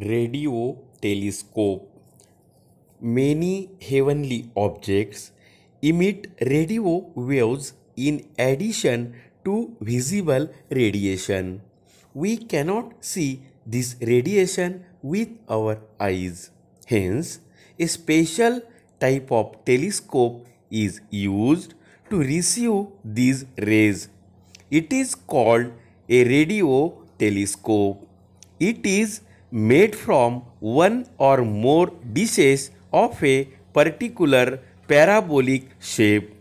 radio telescope many heavenly objects emit radio waves in addition to visible radiation we cannot see this radiation with our eyes hence a special type of telescope is used to receive these rays. It is called a radio telescope. It is made from one or more dishes of a particular parabolic shape.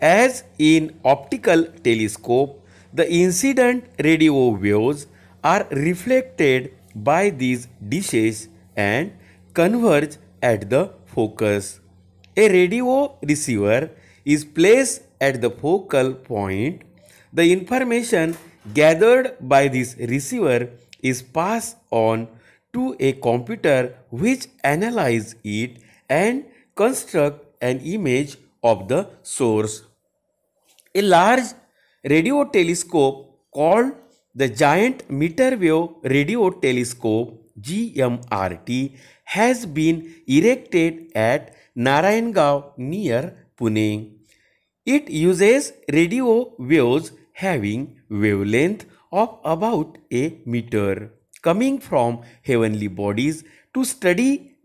As in optical telescope, the incident radio waves are reflected by these dishes and converge at the focus. A radio receiver is placed at the focal point. The information gathered by this receiver is passed on to a computer which analyzes it and constructs an image of the source. A large radio telescope called the Giant Meter Wave Radio Telescope GMRT has been erected at Narayangaon near Pune. It uses radio waves having wavelength of about a meter coming from heavenly bodies to study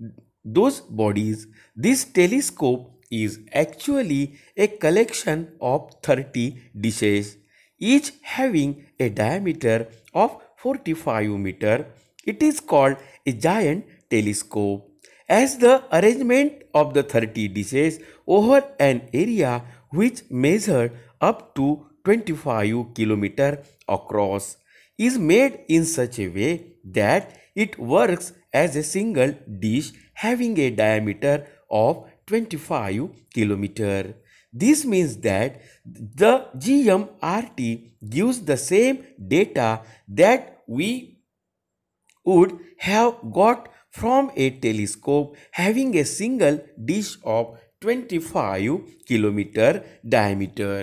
those bodies. This telescope is actually a collection of 30 dishes, each having a diameter of 45 meter. It is called a giant telescope. As the arrangement of the 30 dishes over an area which measured up to 25 kilometer across is made in such a way that it works as a single dish having a diameter of 25 kilometer. This means that the GMRT gives the same data that we would have got from a telescope having a single dish of 25 kilometer diameter.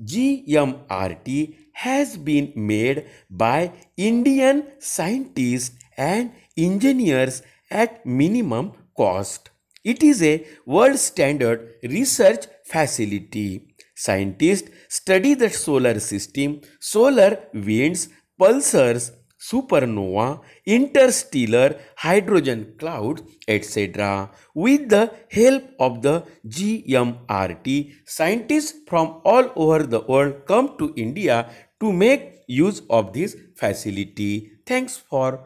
GMRT has been made by Indian scientists and engineers at minimum cost. It is a world standard research facility. Scientists study the solar system, solar winds, pulsars, supernova, interstellar, hydrogen cloud, etc. With the help of the GMRT, scientists from all over the world come to India to make use of this facility. Thanks for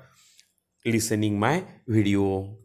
listening my video.